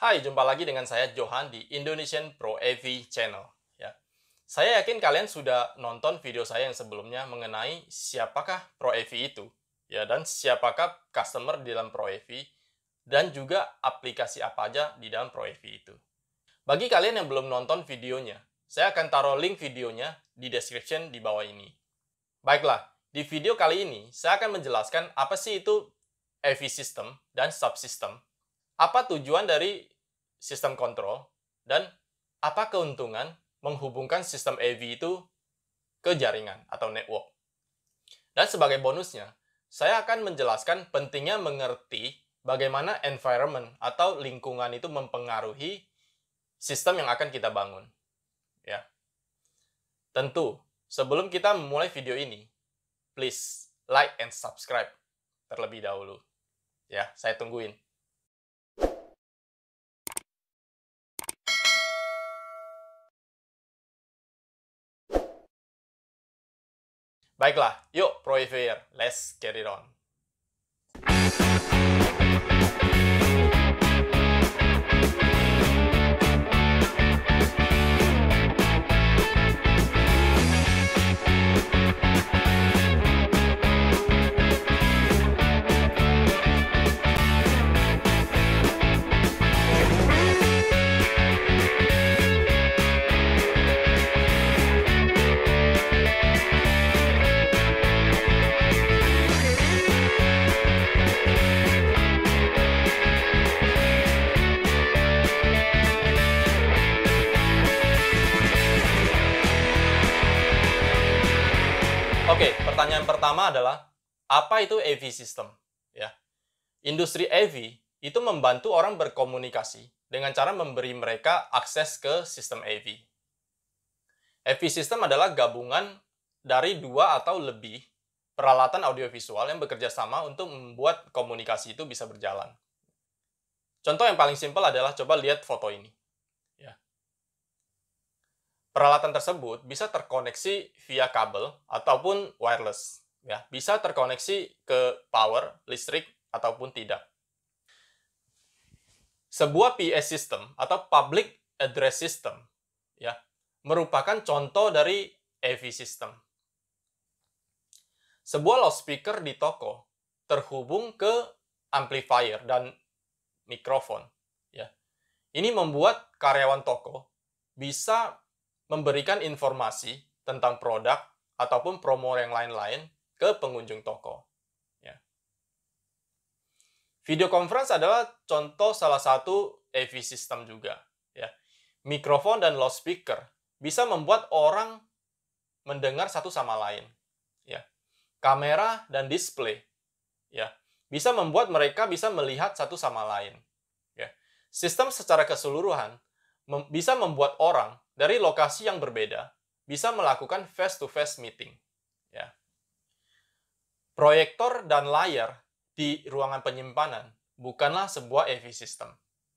Hai, jumpa lagi dengan saya Johan di Indonesian Pro AV Channel. Ya. Saya yakin kalian sudah nonton video saya yang sebelumnya mengenai siapakah Pro AV itu, ya dan siapakah customer di dalam Pro AV dan juga aplikasi apa aja di dalam Pro AV itu. Bagi kalian yang belum nonton videonya, saya akan taruh link videonya di description di bawah ini. Baiklah, di video kali ini saya akan menjelaskan apa sih itu AV system dan subsystem apa tujuan dari sistem kontrol dan apa keuntungan menghubungkan sistem AV itu ke jaringan atau network. Dan sebagai bonusnya, saya akan menjelaskan pentingnya mengerti bagaimana environment atau lingkungan itu mempengaruhi sistem yang akan kita bangun. Ya. Tentu, sebelum kita memulai video ini, please like and subscribe terlebih dahulu. Ya, saya tungguin. Baiklah, yuk Pro Evier, let's it on. pertanyaan pertama adalah apa itu AV system? Ya. Industri AV itu membantu orang berkomunikasi dengan cara memberi mereka akses ke sistem AV. AV system adalah gabungan dari dua atau lebih peralatan audiovisual yang bekerja sama untuk membuat komunikasi itu bisa berjalan. Contoh yang paling simpel adalah coba lihat foto ini. Peralatan tersebut bisa terkoneksi via kabel ataupun wireless. Ya, bisa terkoneksi ke power, listrik, ataupun tidak. Sebuah PA system atau public address system ya merupakan contoh dari AV e system. Sebuah loudspeaker di toko terhubung ke amplifier dan mikrofon ya. Ini membuat karyawan toko bisa memberikan informasi tentang produk ataupun promo yang lain-lain ke pengunjung toko. Ya. Video conference adalah contoh salah satu AV system juga. Ya. Mikrofon dan loudspeaker bisa membuat orang mendengar satu sama lain. Ya. Kamera dan display ya, bisa membuat mereka bisa melihat satu sama lain. Ya. Sistem secara keseluruhan mem bisa membuat orang dari lokasi yang berbeda bisa melakukan face-to-face meeting. Ya. Proyektor dan layar di ruangan penyimpanan bukanlah sebuah AV system.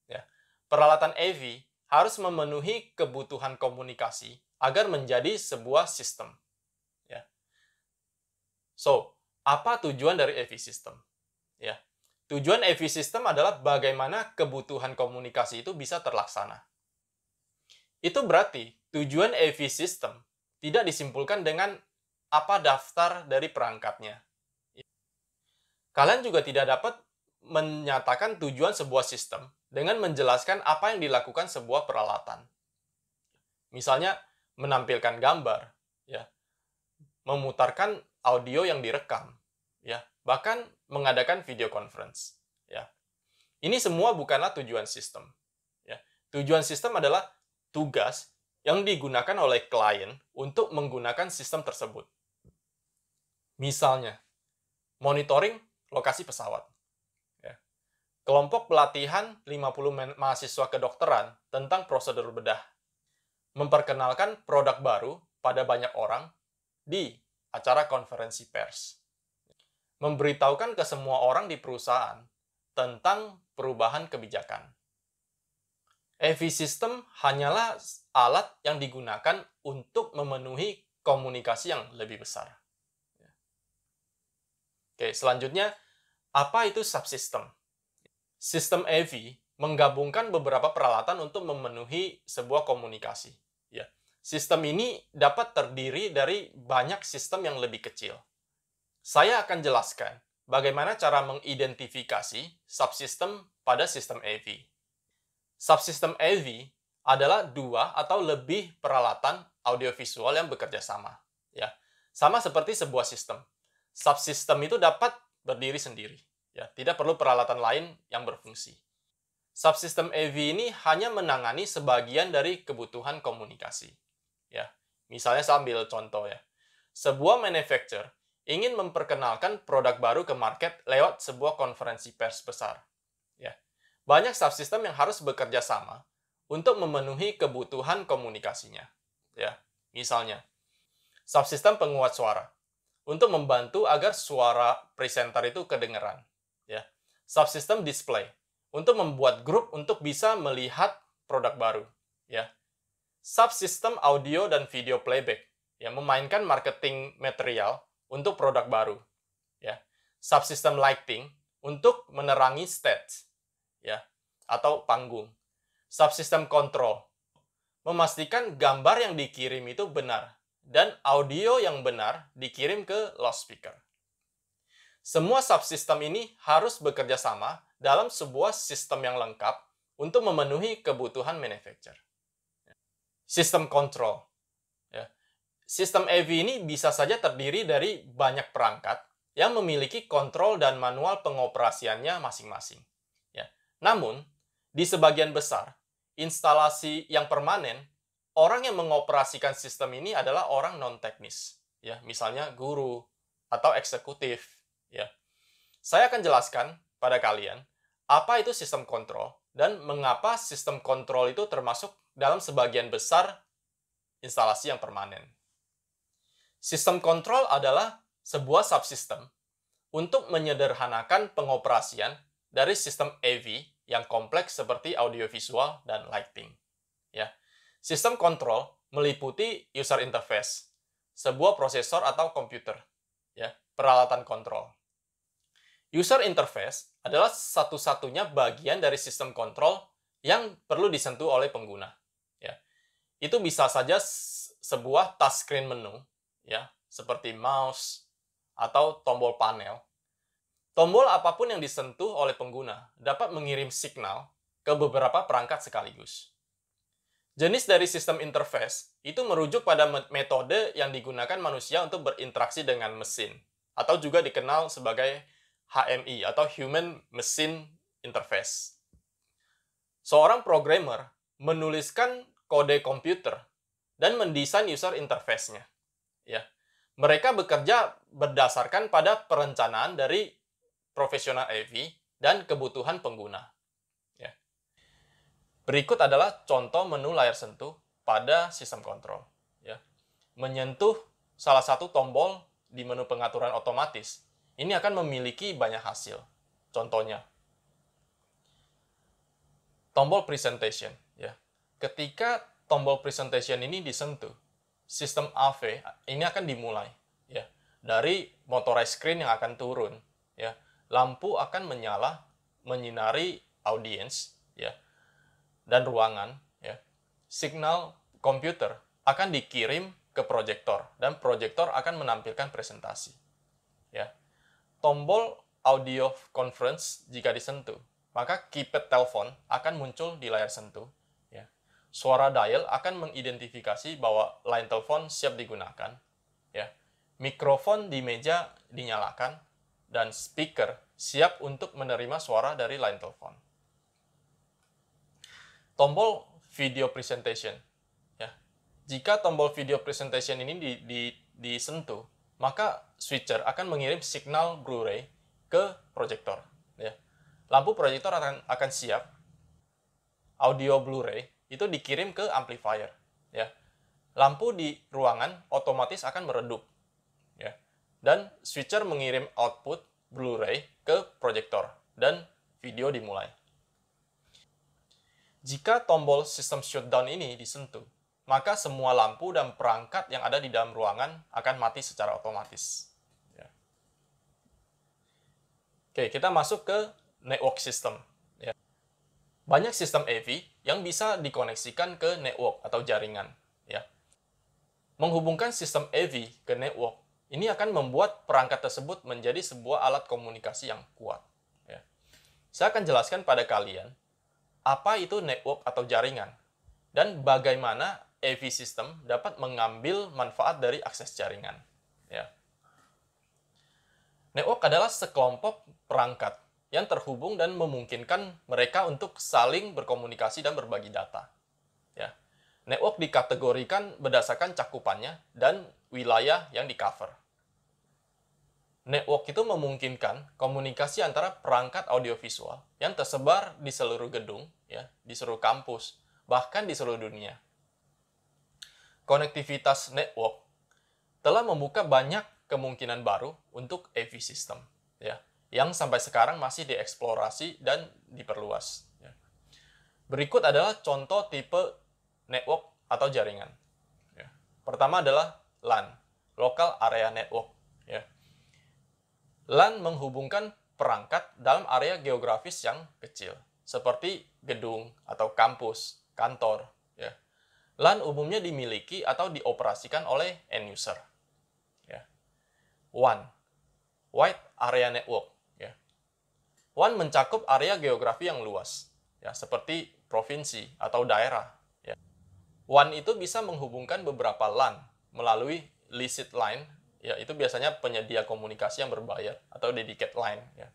Ya. Peralatan AV harus memenuhi kebutuhan komunikasi agar menjadi sebuah sistem. Ya. So, apa tujuan dari AV system? Ya. Tujuan AV system adalah bagaimana kebutuhan komunikasi itu bisa terlaksana. Itu berarti tujuan AV system tidak disimpulkan dengan apa daftar dari perangkatnya. Kalian juga tidak dapat menyatakan tujuan sebuah sistem dengan menjelaskan apa yang dilakukan sebuah peralatan. Misalnya, menampilkan gambar, ya, memutarkan audio yang direkam, ya, bahkan mengadakan video conference. Ya. Ini semua bukanlah tujuan sistem. Ya. Tujuan sistem adalah tugas yang digunakan oleh klien untuk menggunakan sistem tersebut. Misalnya, monitoring lokasi pesawat. Ya. Kelompok pelatihan 50 mahasiswa kedokteran tentang prosedur bedah. Memperkenalkan produk baru pada banyak orang di acara konferensi pers. Memberitahukan ke semua orang di perusahaan tentang perubahan kebijakan. EV system hanyalah alat yang digunakan untuk memenuhi komunikasi yang lebih besar. Oke, selanjutnya, apa itu subsystem? Sistem AV menggabungkan beberapa peralatan untuk memenuhi sebuah komunikasi. Ya. Sistem ini dapat terdiri dari banyak sistem yang lebih kecil. Saya akan jelaskan bagaimana cara mengidentifikasi subsistem pada sistem AV. Subsistem AV adalah dua atau lebih peralatan audiovisual yang bekerja sama. Ya, sama seperti sebuah sistem. Subsistem itu dapat berdiri sendiri. Ya, tidak perlu peralatan lain yang berfungsi. Subsistem AV ini hanya menangani sebagian dari kebutuhan komunikasi. Ya, misalnya sambil contoh ya. Sebuah manufacturer ingin memperkenalkan produk baru ke market lewat sebuah konferensi pers besar banyak subsistem yang harus bekerja sama untuk memenuhi kebutuhan komunikasinya. Ya, misalnya, subsistem penguat suara untuk membantu agar suara presenter itu kedengeran. Ya, subsistem display untuk membuat grup untuk bisa melihat produk baru. Ya, subsistem audio dan video playback yang memainkan marketing material untuk produk baru. Ya, subsistem lighting untuk menerangi stage ya atau panggung. Subsystem control memastikan gambar yang dikirim itu benar dan audio yang benar dikirim ke loudspeaker. Semua subsistem ini harus bekerja sama dalam sebuah sistem yang lengkap untuk memenuhi kebutuhan manufacturer. Sistem control. Ya. Sistem AV ini bisa saja terdiri dari banyak perangkat yang memiliki kontrol dan manual pengoperasiannya masing-masing. Namun, di sebagian besar, instalasi yang permanen, orang yang mengoperasikan sistem ini adalah orang non-teknis. ya Misalnya guru atau eksekutif. ya Saya akan jelaskan pada kalian apa itu sistem kontrol dan mengapa sistem kontrol itu termasuk dalam sebagian besar instalasi yang permanen. Sistem kontrol adalah sebuah subsistem untuk menyederhanakan pengoperasian dari sistem AV yang kompleks seperti audiovisual dan lighting. Ya. Sistem kontrol meliputi user interface, sebuah prosesor atau komputer, ya, peralatan kontrol. User interface adalah satu-satunya bagian dari sistem kontrol yang perlu disentuh oleh pengguna. Ya. Itu bisa saja sebuah touchscreen menu, ya, seperti mouse atau tombol panel, Tombol apapun yang disentuh oleh pengguna dapat mengirim signal ke beberapa perangkat sekaligus. Jenis dari sistem interface itu merujuk pada metode yang digunakan manusia untuk berinteraksi dengan mesin, atau juga dikenal sebagai HMI atau Human Machine Interface. Seorang programmer menuliskan kode komputer dan mendesain user interface-nya. Ya. Mereka bekerja berdasarkan pada perencanaan dari profesional EV, dan kebutuhan pengguna. Ya. Berikut adalah contoh menu layar sentuh pada sistem kontrol. Ya. Menyentuh salah satu tombol di menu pengaturan otomatis, ini akan memiliki banyak hasil. Contohnya, tombol presentation. Ya. Ketika tombol presentation ini disentuh, sistem AV ini akan dimulai ya dari motorized screen yang akan turun ya lampu akan menyala menyinari audiens ya dan ruangan ya. Signal komputer akan dikirim ke proyektor dan proyektor akan menampilkan presentasi. Ya. Tombol audio conference jika disentuh, maka keypad telepon akan muncul di layar sentuh. Ya. Suara dial akan mengidentifikasi bahwa line telepon siap digunakan. Ya. Mikrofon di meja dinyalakan dan speaker siap untuk menerima suara dari line telepon. Tombol video presentation. Ya. Jika tombol video presentation ini di, di, disentuh, maka switcher akan mengirim signal Blu-ray ke proyektor. Ya. Lampu proyektor akan, akan siap, audio Blu-ray itu dikirim ke amplifier. Ya. Lampu di ruangan otomatis akan meredup dan switcher mengirim output Blu-ray ke proyektor dan video dimulai. Jika tombol sistem shutdown ini disentuh, maka semua lampu dan perangkat yang ada di dalam ruangan akan mati secara otomatis. Ya. Oke, kita masuk ke network system. Ya. Banyak sistem AV yang bisa dikoneksikan ke network atau jaringan. Ya. Menghubungkan sistem AV ke network ini akan membuat perangkat tersebut menjadi sebuah alat komunikasi yang kuat. Ya. Saya akan jelaskan pada kalian apa itu network atau jaringan dan bagaimana AV system dapat mengambil manfaat dari akses jaringan. Ya. Network adalah sekelompok perangkat yang terhubung dan memungkinkan mereka untuk saling berkomunikasi dan berbagi data. Ya. Network dikategorikan berdasarkan cakupannya dan wilayah yang di-cover. Network itu memungkinkan komunikasi antara perangkat audiovisual yang tersebar di seluruh gedung, ya, di seluruh kampus, bahkan di seluruh dunia. Konektivitas network telah membuka banyak kemungkinan baru untuk AV system, ya, yang sampai sekarang masih dieksplorasi dan diperluas. Ya. Berikut adalah contoh tipe network atau jaringan. Ya. Pertama adalah LAN, Local Area Network lan menghubungkan perangkat dalam area geografis yang kecil, seperti gedung atau kampus, kantor. Ya. LAN umumnya dimiliki atau dioperasikan oleh end user. Ya. WAN, Wide Area Network. Ya. WAN mencakup area geografi yang luas, ya, seperti provinsi atau daerah. Ya. WAN itu bisa menghubungkan beberapa LAN melalui licit line ya itu biasanya penyedia komunikasi yang berbayar atau dedicated line ya.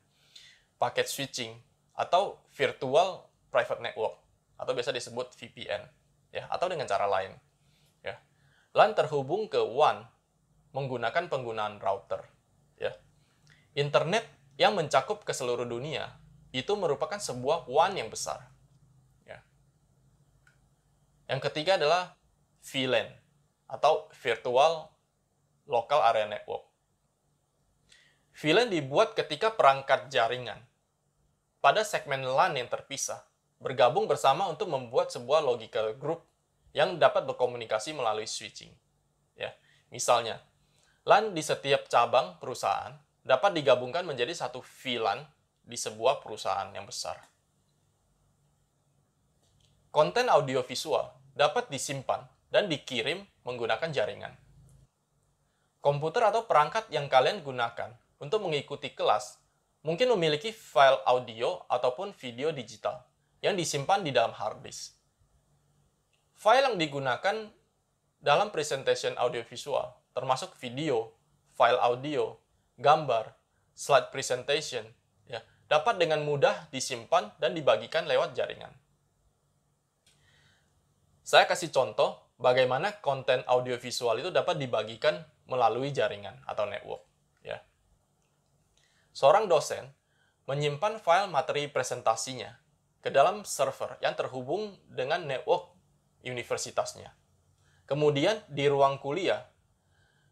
Paket switching atau virtual private network atau biasa disebut VPN ya atau dengan cara lain ya. LAN terhubung ke WAN menggunakan penggunaan router ya. Internet yang mencakup ke seluruh dunia itu merupakan sebuah WAN yang besar. Ya. Yang ketiga adalah VLAN atau Virtual Local Area Network. VLAN dibuat ketika perangkat jaringan pada segmen LAN yang terpisah bergabung bersama untuk membuat sebuah logical group yang dapat berkomunikasi melalui switching. Ya, misalnya, LAN di setiap cabang perusahaan dapat digabungkan menjadi satu VLAN di sebuah perusahaan yang besar. Konten audiovisual dapat disimpan dan dikirim menggunakan jaringan. Komputer atau perangkat yang kalian gunakan untuk mengikuti kelas mungkin memiliki file audio ataupun video digital yang disimpan di dalam hard disk. File yang digunakan dalam presentation audiovisual, termasuk video, file audio, gambar, slide presentation, ya, dapat dengan mudah disimpan dan dibagikan lewat jaringan. Saya kasih contoh bagaimana konten audiovisual itu dapat dibagikan melalui jaringan atau network. Ya. Seorang dosen menyimpan file materi presentasinya ke dalam server yang terhubung dengan network universitasnya. Kemudian di ruang kuliah,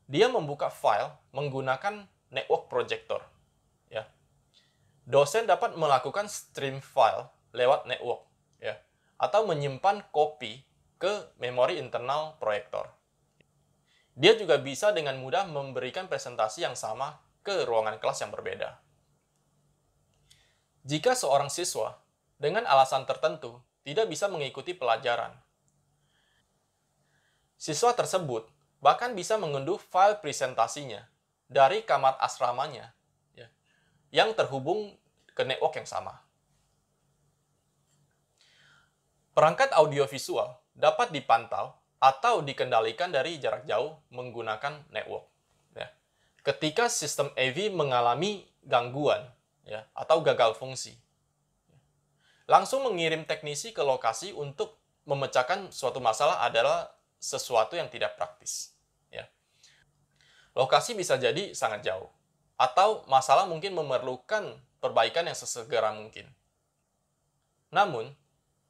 dia membuka file menggunakan network projector. Ya. Dosen dapat melakukan stream file lewat network ya, atau menyimpan kopi ke memori internal proyektor. Dia juga bisa dengan mudah memberikan presentasi yang sama ke ruangan kelas yang berbeda. Jika seorang siswa dengan alasan tertentu tidak bisa mengikuti pelajaran, siswa tersebut bahkan bisa mengunduh file presentasinya dari kamar asramanya ya, yang terhubung ke network yang sama. Perangkat audiovisual dapat dipantau atau dikendalikan dari jarak jauh menggunakan network. Ya. Ketika sistem AV mengalami gangguan ya, atau gagal fungsi, langsung mengirim teknisi ke lokasi untuk memecahkan suatu masalah adalah sesuatu yang tidak praktis. Ya. Lokasi bisa jadi sangat jauh, atau masalah mungkin memerlukan perbaikan yang sesegera mungkin. Namun,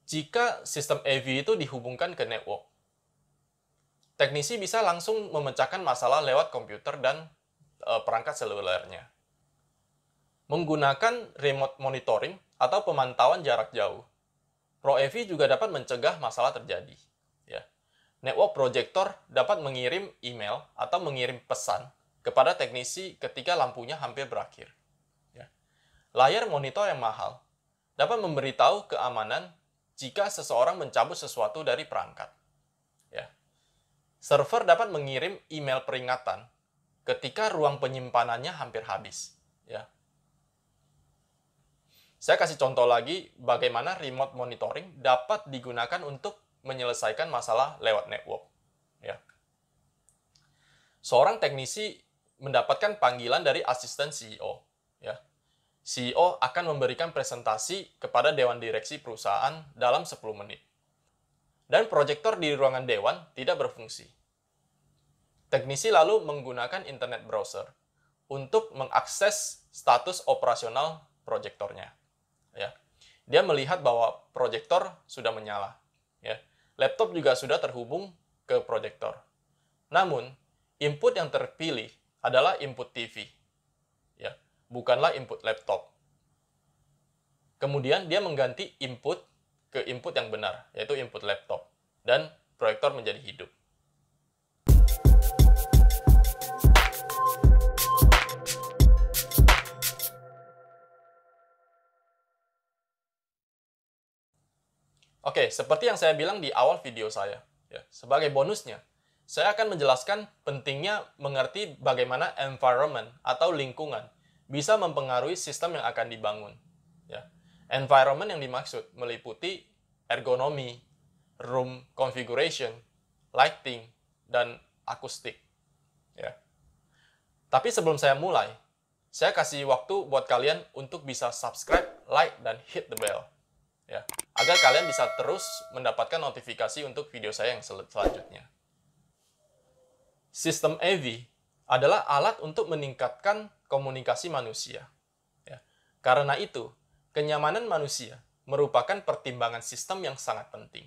jika sistem AV itu dihubungkan ke network. Teknisi bisa langsung memecahkan masalah lewat komputer dan e, perangkat selulernya. Menggunakan remote monitoring atau pemantauan jarak jauh. Pro AV juga dapat mencegah masalah terjadi. Ya. Network projector dapat mengirim email atau mengirim pesan kepada teknisi ketika lampunya hampir berakhir. Ya. Layar monitor yang mahal dapat memberitahu keamanan jika seseorang mencabut sesuatu dari perangkat. Ya. Server dapat mengirim email peringatan ketika ruang penyimpanannya hampir habis. Ya. Saya kasih contoh lagi bagaimana remote monitoring dapat digunakan untuk menyelesaikan masalah lewat network. Ya. Seorang teknisi mendapatkan panggilan dari asisten CEO. Ya. CEO akan memberikan presentasi kepada dewan direksi perusahaan dalam 10 menit. Dan proyektor di ruangan dewan tidak berfungsi. Teknisi lalu menggunakan internet browser untuk mengakses status operasional proyektornya. Ya. Dia melihat bahwa proyektor sudah menyala. Ya. Laptop juga sudah terhubung ke proyektor. Namun, input yang terpilih adalah input TV bukanlah input laptop. Kemudian dia mengganti input ke input yang benar, yaitu input laptop, dan proyektor menjadi hidup. Oke, seperti yang saya bilang di awal video saya, ya, sebagai bonusnya, saya akan menjelaskan pentingnya mengerti bagaimana environment atau lingkungan bisa mempengaruhi sistem yang akan dibangun. Ya. Environment yang dimaksud meliputi ergonomi, room configuration, lighting, dan akustik. Ya. Tapi sebelum saya mulai, saya kasih waktu buat kalian untuk bisa subscribe, like, dan hit the bell. Ya, agar kalian bisa terus mendapatkan notifikasi untuk video saya yang sel selanjutnya. Sistem AV e adalah alat untuk meningkatkan komunikasi manusia. Ya. Karena itu, kenyamanan manusia merupakan pertimbangan sistem yang sangat penting.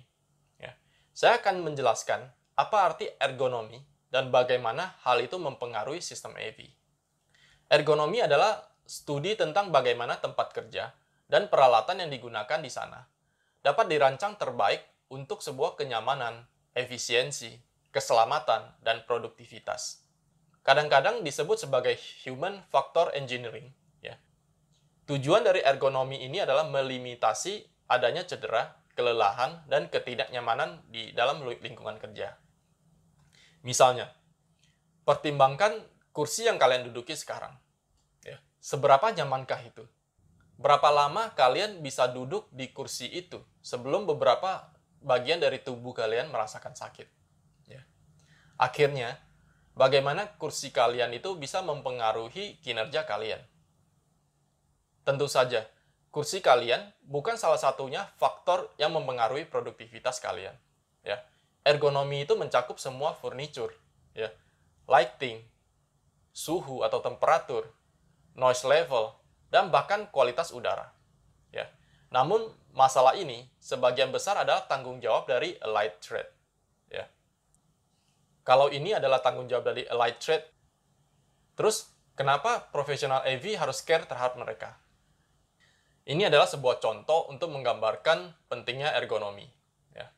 Ya. Saya akan menjelaskan apa arti ergonomi dan bagaimana hal itu mempengaruhi sistem AV. Ergonomi adalah studi tentang bagaimana tempat kerja dan peralatan yang digunakan di sana dapat dirancang terbaik untuk sebuah kenyamanan, efisiensi, keselamatan, dan produktivitas kadang-kadang disebut sebagai human factor engineering. Ya. Tujuan dari ergonomi ini adalah melimitasi adanya cedera, kelelahan, dan ketidaknyamanan di dalam lingkungan kerja. Misalnya, pertimbangkan kursi yang kalian duduki sekarang. Ya. Seberapa nyamankah itu? Berapa lama kalian bisa duduk di kursi itu sebelum beberapa bagian dari tubuh kalian merasakan sakit? Ya? Akhirnya, bagaimana kursi kalian itu bisa mempengaruhi kinerja kalian. Tentu saja, kursi kalian bukan salah satunya faktor yang mempengaruhi produktivitas kalian. Ya, ergonomi itu mencakup semua furniture, ya, lighting, suhu atau temperatur, noise level, dan bahkan kualitas udara. Ya, namun masalah ini sebagian besar adalah tanggung jawab dari light thread. Kalau ini adalah tanggung jawab dari Allied Trade, terus kenapa profesional AV harus care terhadap mereka? Ini adalah sebuah contoh untuk menggambarkan pentingnya ergonomi. Ya.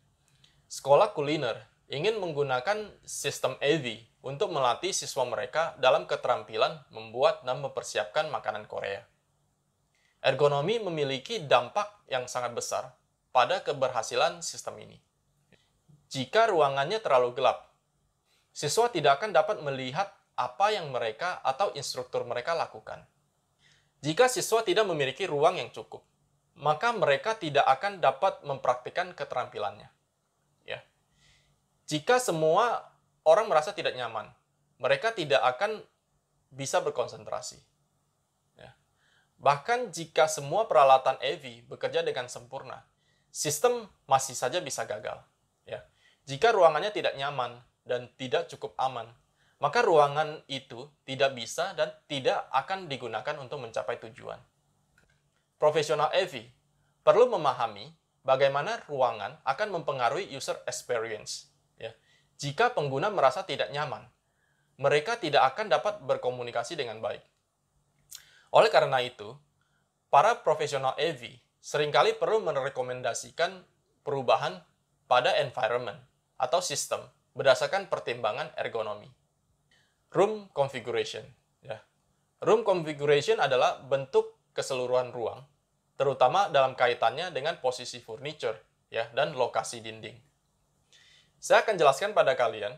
Sekolah kuliner ingin menggunakan sistem AV untuk melatih siswa mereka dalam keterampilan membuat dan mempersiapkan makanan Korea. Ergonomi memiliki dampak yang sangat besar pada keberhasilan sistem ini. Jika ruangannya terlalu gelap, siswa tidak akan dapat melihat apa yang mereka atau instruktur mereka lakukan. Jika siswa tidak memiliki ruang yang cukup, maka mereka tidak akan dapat mempraktikkan keterampilannya. Ya. Jika semua orang merasa tidak nyaman, mereka tidak akan bisa berkonsentrasi. Ya. Bahkan jika semua peralatan EV bekerja dengan sempurna, sistem masih saja bisa gagal. Ya. Jika ruangannya tidak nyaman, dan tidak cukup aman, maka ruangan itu tidak bisa dan tidak akan digunakan untuk mencapai tujuan. Profesional AV perlu memahami bagaimana ruangan akan mempengaruhi user experience. Ya. Jika pengguna merasa tidak nyaman, mereka tidak akan dapat berkomunikasi dengan baik. Oleh karena itu, para profesional AV seringkali perlu merekomendasikan perubahan pada environment atau sistem berdasarkan pertimbangan ergonomi. Room configuration, ya. Room configuration adalah bentuk keseluruhan ruang, terutama dalam kaitannya dengan posisi furniture, ya, dan lokasi dinding. Saya akan jelaskan pada kalian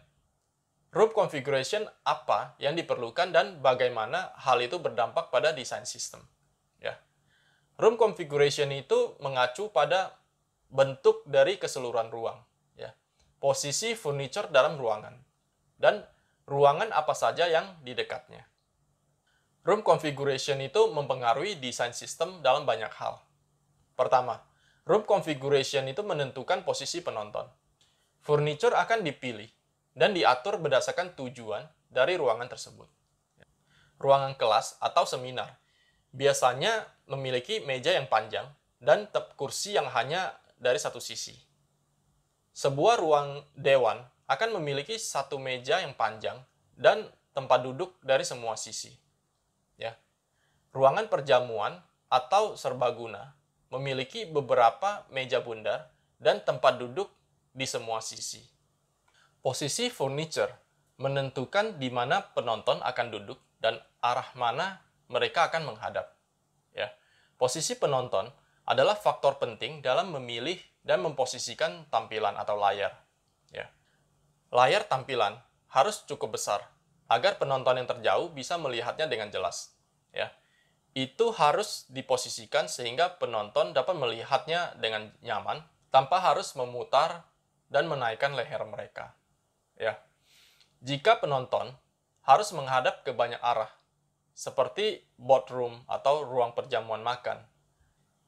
room configuration apa yang diperlukan dan bagaimana hal itu berdampak pada desain sistem. Ya. Room configuration itu mengacu pada bentuk dari keseluruhan ruang posisi furniture dalam ruangan, dan ruangan apa saja yang di dekatnya. Room configuration itu mempengaruhi desain sistem dalam banyak hal. Pertama, room configuration itu menentukan posisi penonton. Furniture akan dipilih dan diatur berdasarkan tujuan dari ruangan tersebut. Ruangan kelas atau seminar biasanya memiliki meja yang panjang dan kursi yang hanya dari satu sisi. Sebuah ruang dewan akan memiliki satu meja yang panjang dan tempat duduk dari semua sisi. Ya. Ruangan perjamuan atau serbaguna memiliki beberapa meja bundar dan tempat duduk di semua sisi. Posisi furniture menentukan di mana penonton akan duduk dan arah mana mereka akan menghadap. Ya. Posisi penonton adalah faktor penting dalam memilih dan memposisikan tampilan atau layar. Ya. Layar tampilan harus cukup besar agar penonton yang terjauh bisa melihatnya dengan jelas. Ya. Itu harus diposisikan sehingga penonton dapat melihatnya dengan nyaman tanpa harus memutar dan menaikkan leher mereka. Ya. Jika penonton harus menghadap ke banyak arah, seperti boardroom atau ruang perjamuan makan.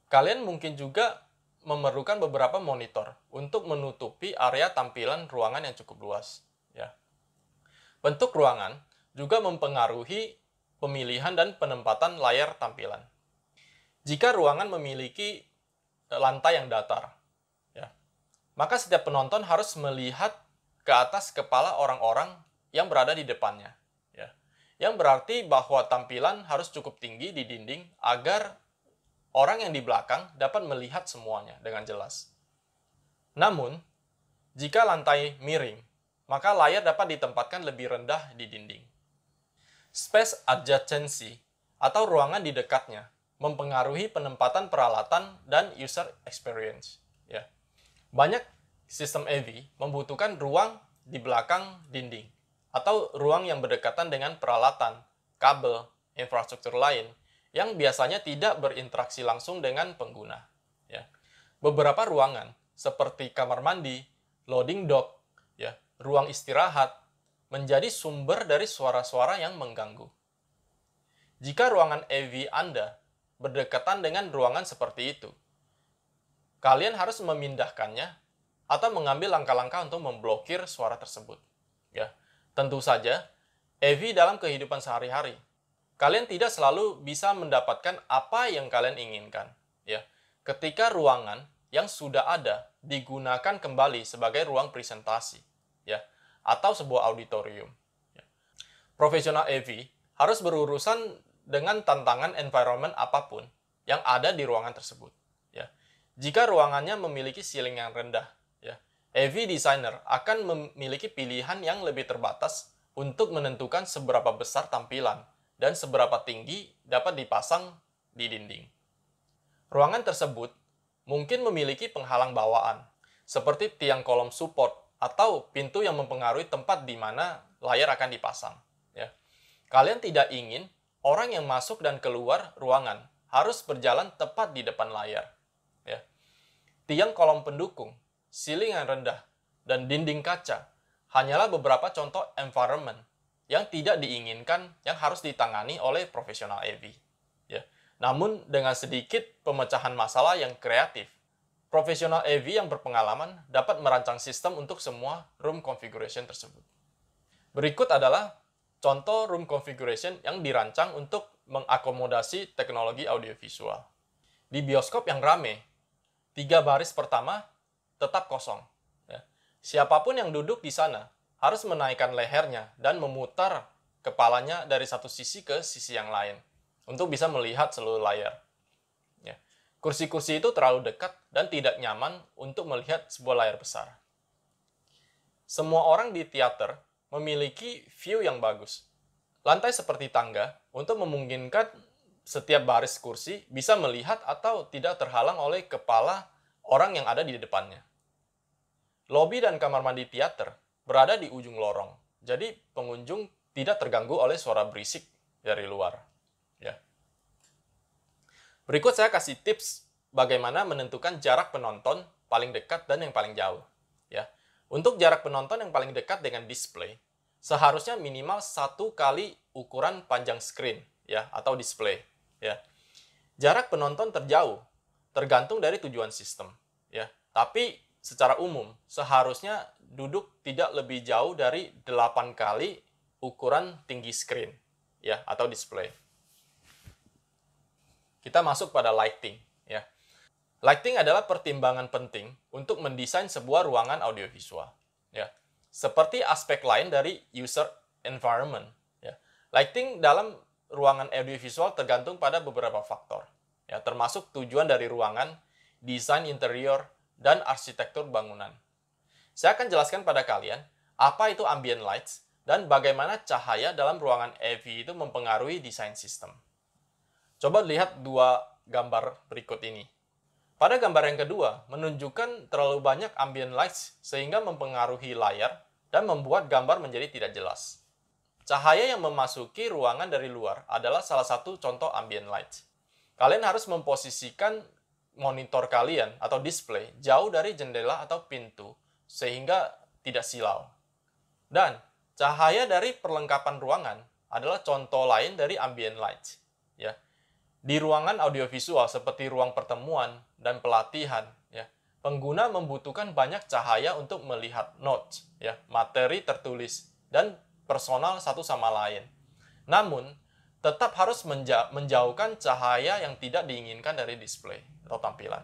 Kalian mungkin juga memerlukan beberapa monitor untuk menutupi area tampilan ruangan yang cukup luas. Ya. Bentuk ruangan juga mempengaruhi pemilihan dan penempatan layar tampilan. Jika ruangan memiliki eh, lantai yang datar, ya, maka setiap penonton harus melihat ke atas kepala orang-orang yang berada di depannya. Ya. Yang berarti bahwa tampilan harus cukup tinggi di dinding agar orang yang di belakang dapat melihat semuanya dengan jelas. Namun, jika lantai miring, maka layar dapat ditempatkan lebih rendah di dinding. Space adjacency atau ruangan di dekatnya mempengaruhi penempatan peralatan dan user experience. Ya. Banyak sistem AV membutuhkan ruang di belakang dinding atau ruang yang berdekatan dengan peralatan, kabel, infrastruktur lain yang biasanya tidak berinteraksi langsung dengan pengguna. Ya. Beberapa ruangan seperti kamar mandi, loading dock, ya, ruang istirahat menjadi sumber dari suara-suara yang mengganggu. Jika ruangan AV Anda berdekatan dengan ruangan seperti itu, kalian harus memindahkannya atau mengambil langkah-langkah untuk memblokir suara tersebut. Ya, tentu saja AV dalam kehidupan sehari-hari kalian tidak selalu bisa mendapatkan apa yang kalian inginkan, ya. Ketika ruangan yang sudah ada digunakan kembali sebagai ruang presentasi, ya, atau sebuah auditorium. Ya. Profesional AV harus berurusan dengan tantangan environment apapun yang ada di ruangan tersebut, ya. Jika ruangannya memiliki ceiling yang rendah, ya, AV designer akan memiliki pilihan yang lebih terbatas untuk menentukan seberapa besar tampilan dan seberapa tinggi dapat dipasang di dinding. Ruangan tersebut mungkin memiliki penghalang bawaan, seperti tiang kolom support atau pintu yang mempengaruhi tempat di mana layar akan dipasang. Ya. Kalian tidak ingin orang yang masuk dan keluar ruangan harus berjalan tepat di depan layar. Ya. Tiang kolom pendukung, yang rendah, dan dinding kaca hanyalah beberapa contoh environment yang tidak diinginkan yang harus ditangani oleh profesional AV. Ya. Namun dengan sedikit pemecahan masalah yang kreatif, profesional AV yang berpengalaman dapat merancang sistem untuk semua room configuration tersebut. Berikut adalah contoh room configuration yang dirancang untuk mengakomodasi teknologi audiovisual. Di bioskop yang rame, tiga baris pertama tetap kosong. Ya. Siapapun yang duduk di sana harus menaikkan lehernya dan memutar kepalanya dari satu sisi ke sisi yang lain untuk bisa melihat seluruh layar. Ya. Kursi-kursi itu terlalu dekat dan tidak nyaman untuk melihat sebuah layar besar. Semua orang di teater memiliki view yang bagus. Lantai seperti tangga untuk memungkinkan setiap baris kursi bisa melihat atau tidak terhalang oleh kepala orang yang ada di depannya. Lobi dan kamar mandi teater berada di ujung lorong. Jadi pengunjung tidak terganggu oleh suara berisik dari luar. Ya. Berikut saya kasih tips bagaimana menentukan jarak penonton paling dekat dan yang paling jauh. Ya. Untuk jarak penonton yang paling dekat dengan display, seharusnya minimal satu kali ukuran panjang screen ya atau display ya jarak penonton terjauh tergantung dari tujuan sistem ya tapi secara umum seharusnya duduk tidak lebih jauh dari 8 kali ukuran tinggi screen ya atau display. Kita masuk pada lighting ya. Lighting adalah pertimbangan penting untuk mendesain sebuah ruangan audiovisual ya. Seperti aspek lain dari user environment ya. Lighting dalam ruangan audiovisual tergantung pada beberapa faktor ya termasuk tujuan dari ruangan, desain interior, dan arsitektur bangunan. Saya akan jelaskan pada kalian apa itu ambient lights dan bagaimana cahaya dalam ruangan AV itu mempengaruhi desain sistem. Coba lihat dua gambar berikut ini. Pada gambar yang kedua, menunjukkan terlalu banyak ambient lights sehingga mempengaruhi layar dan membuat gambar menjadi tidak jelas. Cahaya yang memasuki ruangan dari luar adalah salah satu contoh ambient light. Kalian harus memposisikan monitor kalian atau display jauh dari jendela atau pintu sehingga tidak silau. Dan cahaya dari perlengkapan ruangan adalah contoh lain dari ambient light. Ya. Di ruangan audiovisual seperti ruang pertemuan dan pelatihan, ya, pengguna membutuhkan banyak cahaya untuk melihat notes, ya, materi tertulis, dan personal satu sama lain. Namun, tetap harus menja menjauhkan cahaya yang tidak diinginkan dari display atau tampilan.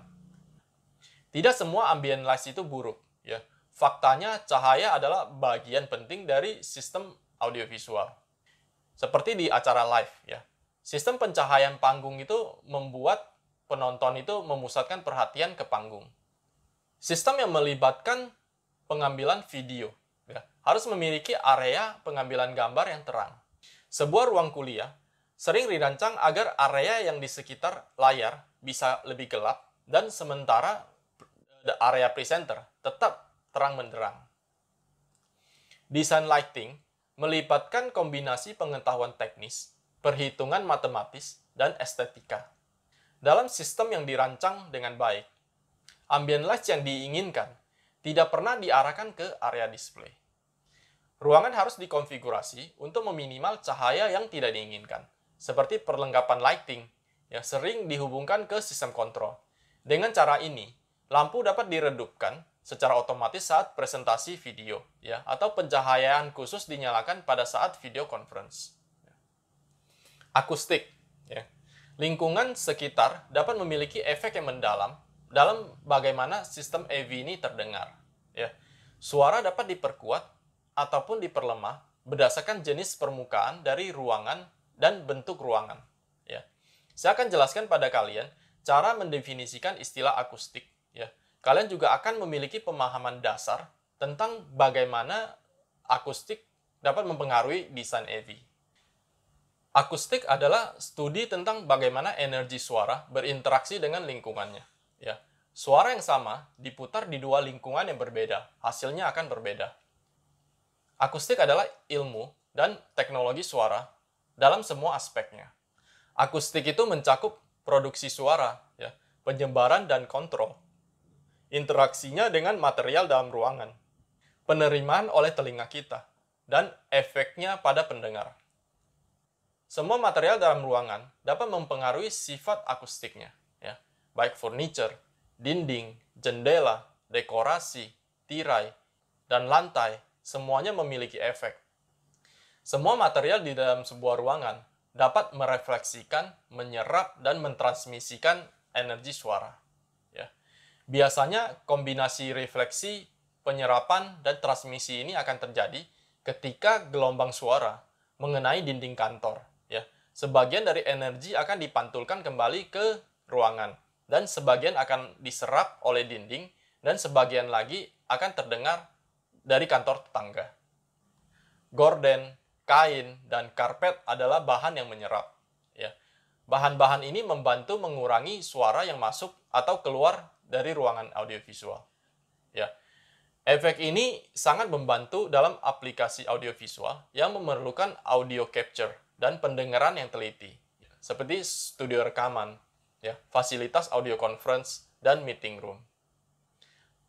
Tidak semua ambient light itu buruk Ya, faktanya cahaya adalah bagian penting dari sistem audiovisual. Seperti di acara live ya. Sistem pencahayaan panggung itu membuat penonton itu memusatkan perhatian ke panggung. Sistem yang melibatkan pengambilan video ya, harus memiliki area pengambilan gambar yang terang. Sebuah ruang kuliah sering dirancang agar area yang di sekitar layar bisa lebih gelap dan sementara the area presenter tetap terang menderang. Desain lighting melibatkan kombinasi pengetahuan teknis, perhitungan matematis, dan estetika. Dalam sistem yang dirancang dengan baik, ambient light yang diinginkan tidak pernah diarahkan ke area display. Ruangan harus dikonfigurasi untuk meminimal cahaya yang tidak diinginkan, seperti perlengkapan lighting yang sering dihubungkan ke sistem kontrol. Dengan cara ini, Lampu dapat diredupkan secara otomatis saat presentasi video ya atau pencahayaan khusus dinyalakan pada saat video conference. Akustik ya. Lingkungan sekitar dapat memiliki efek yang mendalam dalam bagaimana sistem AV ini terdengar ya. Suara dapat diperkuat ataupun diperlemah berdasarkan jenis permukaan dari ruangan dan bentuk ruangan ya. Saya akan jelaskan pada kalian cara mendefinisikan istilah akustik ya kalian juga akan memiliki pemahaman dasar tentang bagaimana akustik dapat mempengaruhi desain AV. Akustik adalah studi tentang bagaimana energi suara berinteraksi dengan lingkungannya. Ya, suara yang sama diputar di dua lingkungan yang berbeda, hasilnya akan berbeda. Akustik adalah ilmu dan teknologi suara dalam semua aspeknya. Akustik itu mencakup produksi suara, ya, penyebaran dan kontrol interaksinya dengan material dalam ruangan, penerimaan oleh telinga kita, dan efeknya pada pendengar. Semua material dalam ruangan dapat mempengaruhi sifat akustiknya, ya, baik furniture, dinding, jendela, dekorasi, tirai, dan lantai, semuanya memiliki efek. Semua material di dalam sebuah ruangan dapat merefleksikan, menyerap, dan mentransmisikan energi suara. Biasanya kombinasi refleksi, penyerapan, dan transmisi ini akan terjadi ketika gelombang suara mengenai dinding kantor. Ya, sebagian dari energi akan dipantulkan kembali ke ruangan dan sebagian akan diserap oleh dinding dan sebagian lagi akan terdengar dari kantor tetangga. Gorden, kain, dan karpet adalah bahan yang menyerap. Ya. Bahan-bahan ini membantu mengurangi suara yang masuk atau keluar dari ruangan audiovisual. Ya. Efek ini sangat membantu dalam aplikasi audiovisual yang memerlukan audio capture dan pendengaran yang teliti, seperti studio rekaman, ya, fasilitas audio conference, dan meeting room.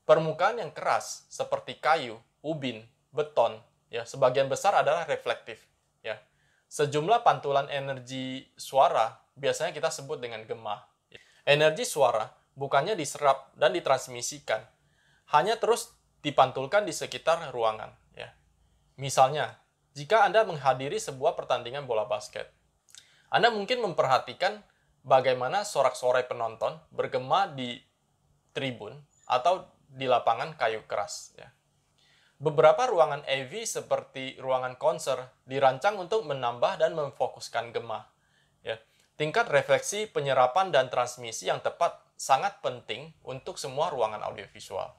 Permukaan yang keras seperti kayu, ubin, beton, ya, sebagian besar adalah reflektif. Ya. Sejumlah pantulan energi suara biasanya kita sebut dengan gemah. Energi suara bukannya diserap dan ditransmisikan, hanya terus dipantulkan di sekitar ruangan. Ya. Misalnya, jika Anda menghadiri sebuah pertandingan bola basket, Anda mungkin memperhatikan bagaimana sorak-sorai penonton bergema di tribun atau di lapangan kayu keras. Ya. Beberapa ruangan AV seperti ruangan konser dirancang untuk menambah dan memfokuskan gema. Ya. Tingkat refleksi, penyerapan, dan transmisi yang tepat sangat penting untuk semua ruangan audiovisual.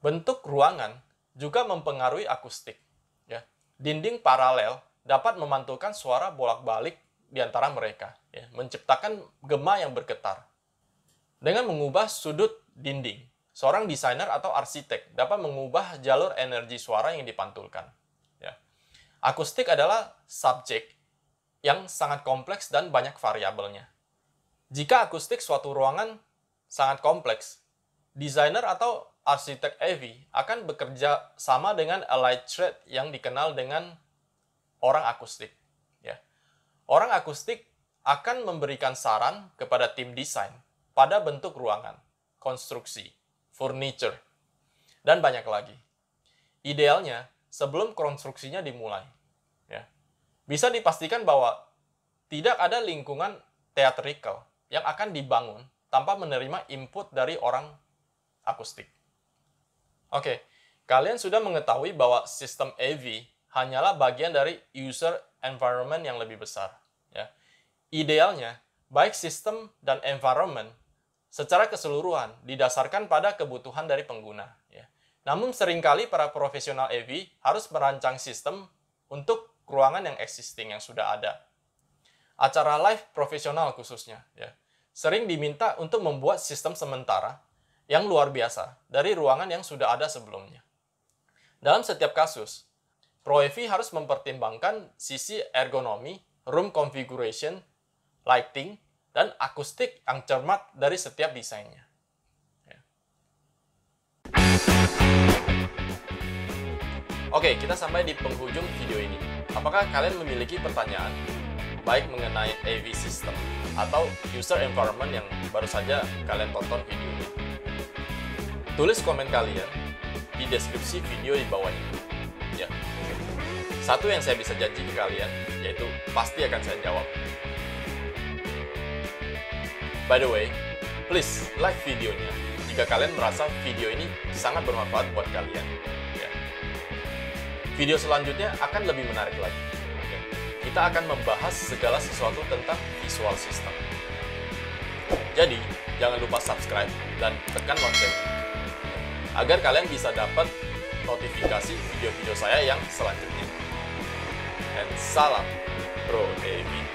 Bentuk ruangan juga mempengaruhi akustik. Ya. Dinding paralel dapat memantulkan suara bolak-balik di antara mereka, ya. menciptakan gema yang bergetar. Dengan mengubah sudut dinding, seorang desainer atau arsitek dapat mengubah jalur energi suara yang dipantulkan. Ya. Akustik adalah subjek yang sangat kompleks dan banyak variabelnya. Jika akustik suatu ruangan sangat kompleks, desainer atau arsitek AV akan bekerja sama dengan allied trade yang dikenal dengan orang akustik. Ya. Orang akustik akan memberikan saran kepada tim desain pada bentuk ruangan, konstruksi, furniture, dan banyak lagi. Idealnya, sebelum konstruksinya dimulai. Ya. Bisa dipastikan bahwa tidak ada lingkungan teatrikal yang akan dibangun tanpa menerima input dari orang akustik. Oke, kalian sudah mengetahui bahwa sistem AV hanyalah bagian dari user environment yang lebih besar. Ya. Idealnya, baik sistem dan environment secara keseluruhan didasarkan pada kebutuhan dari pengguna. Ya. Namun seringkali para profesional AV harus merancang sistem untuk ruangan yang existing yang sudah ada. Acara live profesional khususnya. Ya sering diminta untuk membuat sistem sementara yang luar biasa dari ruangan yang sudah ada sebelumnya. Dalam setiap kasus, ProEvi harus mempertimbangkan sisi ergonomi, room configuration, lighting, dan akustik yang cermat dari setiap desainnya. Ya. Oke, kita sampai di penghujung video ini. Apakah kalian memiliki pertanyaan, baik mengenai AV system atau user environment yang baru saja kalian tonton videonya. Tulis komen kalian di deskripsi video di bawah ini. Ya. Satu yang saya bisa janji ke kalian, yaitu pasti akan saya jawab. By the way, please like videonya jika kalian merasa video ini sangat bermanfaat buat kalian. Ya. Video selanjutnya akan lebih menarik lagi kita akan membahas segala sesuatu tentang visual system. Jadi, jangan lupa subscribe dan tekan lonceng agar kalian bisa dapat notifikasi video-video saya yang selanjutnya. And salam Pro David.